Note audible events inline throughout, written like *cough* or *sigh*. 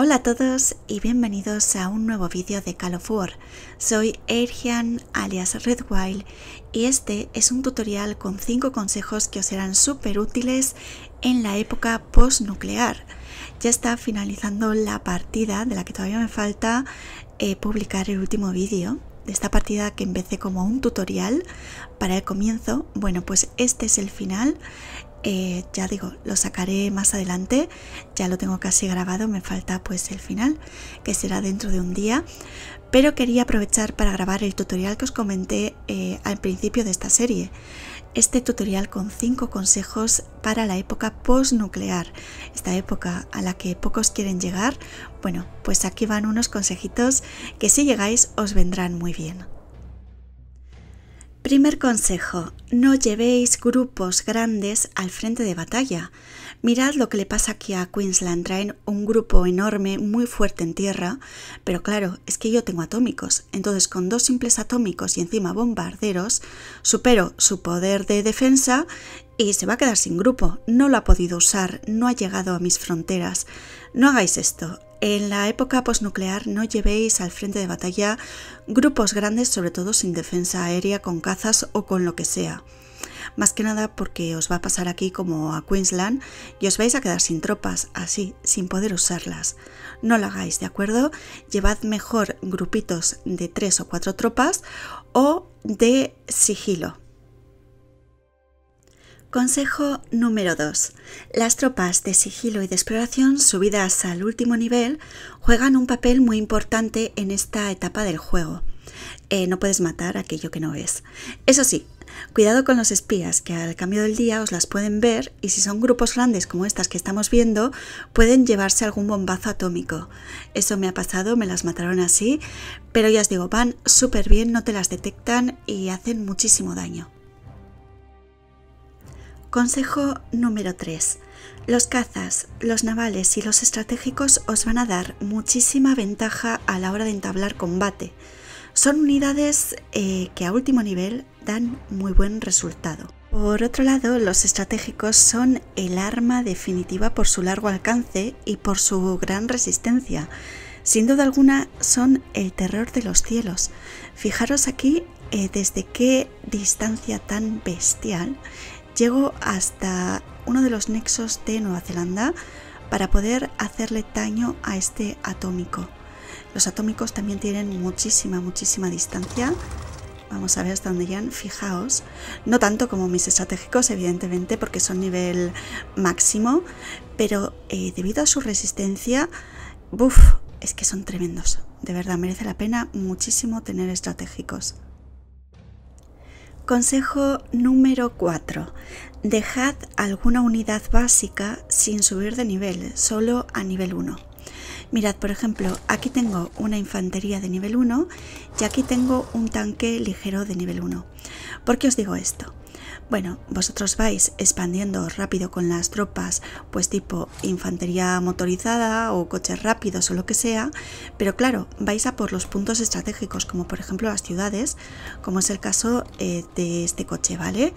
Hola a todos y bienvenidos a un nuevo vídeo de Call of War. Soy Ergian alias Redwild y este es un tutorial con 5 consejos que os serán súper útiles en la época postnuclear. Ya está finalizando la partida de la que todavía me falta eh, publicar el último vídeo de esta partida que empecé como un tutorial para el comienzo. Bueno, pues este es el final eh, ya digo lo sacaré más adelante ya lo tengo casi grabado me falta pues el final que será dentro de un día pero quería aprovechar para grabar el tutorial que os comenté eh, al principio de esta serie este tutorial con 5 consejos para la época postnuclear, esta época a la que pocos quieren llegar, bueno, pues aquí van unos consejitos que si llegáis os vendrán muy bien. Primer consejo, no llevéis grupos grandes al frente de batalla. Mirad lo que le pasa aquí a Queensland, traen un grupo enorme, muy fuerte en tierra, pero claro, es que yo tengo atómicos, entonces con dos simples atómicos y encima bombarderos, supero su poder de defensa y se va a quedar sin grupo, no lo ha podido usar, no ha llegado a mis fronteras. No hagáis esto, en la época posnuclear no llevéis al frente de batalla grupos grandes, sobre todo sin defensa aérea, con cazas o con lo que sea. Más que nada porque os va a pasar aquí como a Queensland y os vais a quedar sin tropas, así, sin poder usarlas. No lo hagáis, ¿de acuerdo? Llevad mejor grupitos de tres o cuatro tropas o de sigilo, Consejo número 2. Las tropas de sigilo y de exploración subidas al último nivel juegan un papel muy importante en esta etapa del juego. Eh, no puedes matar aquello que no ves. Eso sí, cuidado con los espías que al cambio del día os las pueden ver y si son grupos grandes como estas que estamos viendo pueden llevarse algún bombazo atómico. Eso me ha pasado, me las mataron así, pero ya os digo, van súper bien, no te las detectan y hacen muchísimo daño. Consejo número 3. Los cazas, los navales y los estratégicos os van a dar muchísima ventaja a la hora de entablar combate. Son unidades eh, que a último nivel dan muy buen resultado. Por otro lado, los estratégicos son el arma definitiva por su largo alcance y por su gran resistencia. Sin duda alguna son el terror de los cielos. Fijaros aquí eh, desde qué distancia tan bestial Llego hasta uno de los nexos de Nueva Zelanda para poder hacerle daño a este atómico. Los atómicos también tienen muchísima, muchísima distancia. Vamos a ver hasta dónde llegan, fijaos. No tanto como mis estratégicos, evidentemente, porque son nivel máximo, pero eh, debido a su resistencia, ¡buf! Es que son tremendos. De verdad, merece la pena muchísimo tener estratégicos. Consejo número 4. Dejad alguna unidad básica sin subir de nivel, solo a nivel 1. Mirad, por ejemplo, aquí tengo una infantería de nivel 1 y aquí tengo un tanque ligero de nivel 1. ¿Por qué os digo esto? Bueno, vosotros vais expandiendo rápido con las tropas, pues tipo infantería motorizada o coches rápidos o lo que sea, pero claro, vais a por los puntos estratégicos, como por ejemplo las ciudades, como es el caso eh, de este coche, ¿vale?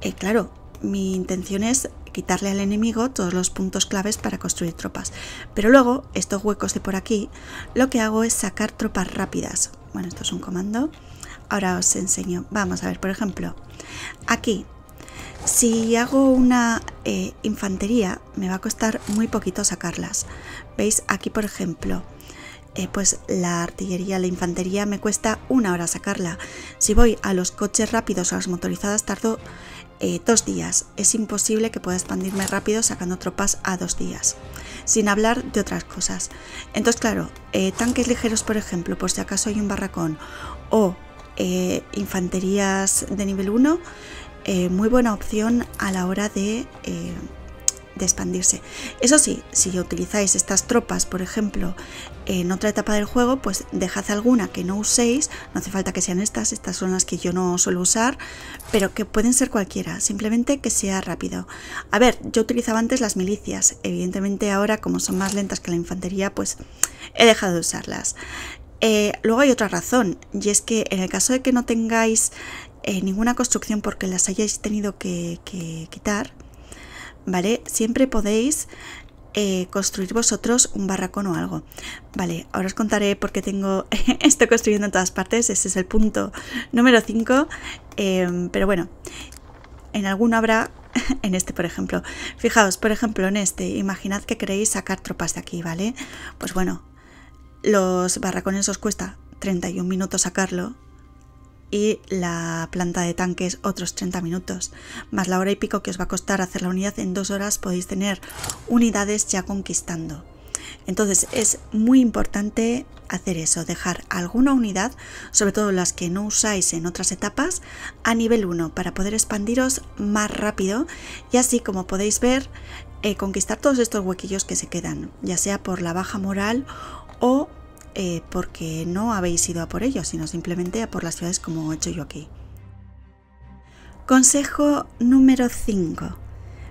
Eh, claro, mi intención es quitarle al enemigo todos los puntos claves para construir tropas. Pero luego, estos huecos de por aquí, lo que hago es sacar tropas rápidas. Bueno, esto es un comando ahora os enseño. Vamos a ver, por ejemplo, aquí, si hago una eh, infantería, me va a costar muy poquito sacarlas. ¿Veis? Aquí, por ejemplo, eh, pues la artillería, la infantería me cuesta una hora sacarla. Si voy a los coches rápidos o a las motorizadas, tardo eh, dos días. Es imposible que pueda expandirme rápido sacando tropas a dos días, sin hablar de otras cosas. Entonces, claro, tanques ligeros, por ejemplo, por si acaso hay un barracón o eh, infanterías de nivel 1, eh, muy buena opción a la hora de, eh, de, expandirse. Eso sí, si utilizáis estas tropas, por ejemplo, en otra etapa del juego, pues dejad alguna que no uséis, no hace falta que sean estas, estas son las que yo no suelo usar, pero que pueden ser cualquiera, simplemente que sea rápido. A ver, yo utilizaba antes las milicias, evidentemente ahora como son más lentas que la infantería, pues he dejado de usarlas. Eh, luego hay otra razón, y es que en el caso de que no tengáis eh, ninguna construcción porque las hayáis tenido que, quitar, ¿vale? Siempre podéis eh, construir vosotros un barracón o algo. Vale, ahora os contaré por qué tengo *laughs* esto construyendo en todas partes. Ese es el punto número 5. Em, pero bueno, en alguno habrá, *laughs* en este por ejemplo. Fijaos, por ejemplo, en este, imaginad que queréis sacar tropas de aquí, ¿vale? Pues bueno, los barracones os cuesta 31 minutos sacarlo y la planta de tanques otros 30 minutos. Más la hora y pico que os va a costar hacer la unidad en dos horas podéis tener unidades ya conquistando. Entonces es muy importante hacer eso, dejar alguna unidad, sobre todo las que no usáis en otras etapas, a nivel 1 para poder expandiros más rápido y así como podéis ver eh, conquistar todos estos huequillos que se quedan, ya sea por la baja moral eh, porque no habéis ido a por ellos, sino simplemente a por las ciudades como he hecho yo aquí. Consejo número 5.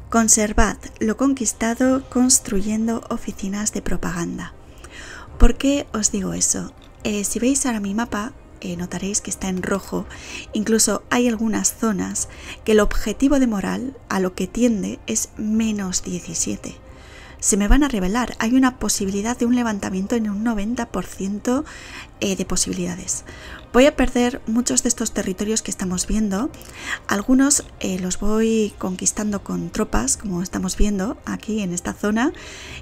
Conservad lo conquistado construyendo oficinas de propaganda. ¿Por qué os digo eso? Eh, si veis ahora mi mapa, eh, notaréis que está en rojo. Incluso hay algunas zonas que el objetivo de moral a lo que tiende es menos 17 se me van a revelar. Hay una posibilidad de un levantamiento en un 90% eh, de posibilidades. Voy a perder muchos de estos territorios que estamos viendo. Algunos eh, los voy conquistando con tropas, como estamos viendo aquí en esta zona,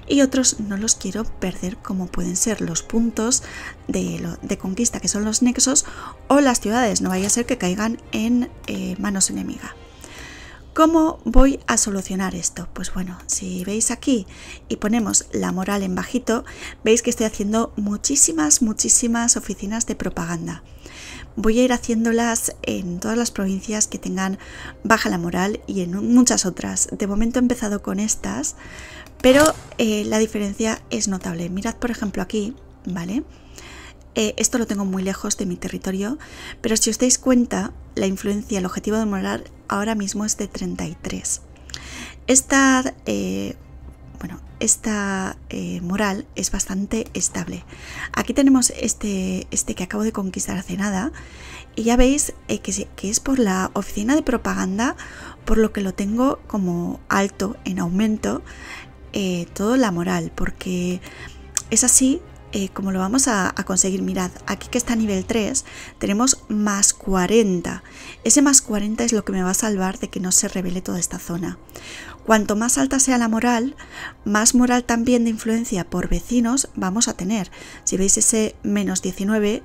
y otros no los quiero perder, como pueden ser los puntos de, conquista, que son los nexos, o las ciudades. No vaya a ser que caigan en eh, manos enemigas. ¿Cómo voy a solucionar esto? Pues bueno, si veis aquí y ponemos la moral en bajito, veis que estoy haciendo muchísimas, muchísimas oficinas de propaganda. Voy a ir haciéndolas en todas las provincias que tengan baja la moral y en muchas otras. De momento he empezado con estas, pero eh, la diferencia es notable. Mirad, por ejemplo, aquí, ¿vale? Eh, esto lo tengo muy lejos de mi territorio, pero si os dais cuenta, la influencia, el objetivo de moral ahora mismo es de 33. Esta, eh, bueno, esta eh, moral es bastante estable. Aquí tenemos este, este que acabo de conquistar hace nada y ya veis que, es por la oficina de propaganda por lo que lo tengo como alto en aumento toda la moral porque es así eh, como lo vamos a, conseguir, mirad, aquí que está a nivel 3, tenemos más 40. Ese más 40 es lo que me va a salvar de que no se revele toda esta zona. Cuanto más alta sea la moral, más moral también de influencia por vecinos vamos a tener. Si veis ese menos 19,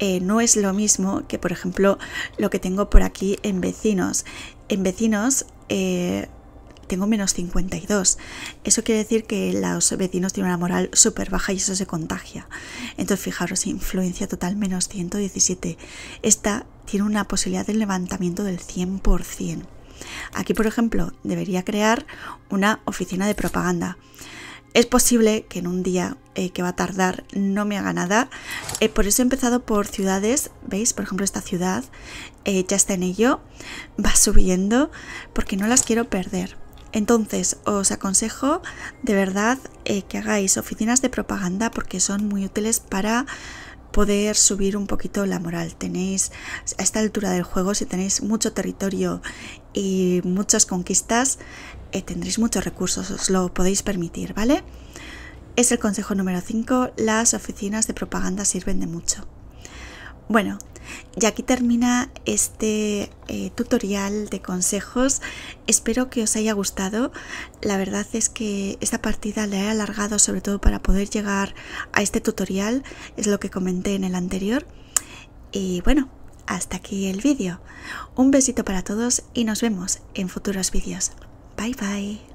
eh, no es lo mismo que, por ejemplo, lo que tengo por aquí en vecinos. En vecinos... Eh, tengo menos 52. Eso quiere decir que los vecinos tienen una moral súper baja y eso se contagia. Entonces, fijaros, influencia total menos 117. Esta tiene una posibilidad de levantamiento del 100%. Aquí, por ejemplo, debería crear una oficina de propaganda. Es posible que en un día eh, que va a tardar no me haga nada. Eh, por eso he empezado por ciudades. ¿Veis? Por ejemplo, esta ciudad eh, ya está en ello. Va subiendo porque no las quiero perder. Entonces os aconsejo de verdad eh, que hagáis oficinas de propaganda porque son muy útiles para poder subir un poquito la moral. Tenéis a esta altura del juego, si tenéis mucho territorio y muchas conquistas, eh, tendréis muchos recursos, os lo podéis permitir, ¿vale? Es el consejo número 5, las oficinas de propaganda sirven de mucho. Bueno, y aquí termina este eh, tutorial de consejos. Espero que os haya gustado. La verdad es que esta partida la he alargado sobre todo para poder llegar a este tutorial. Es lo que comenté en el anterior. Y bueno, hasta aquí el vídeo. Un besito para todos y nos vemos en futuros vídeos. Bye bye.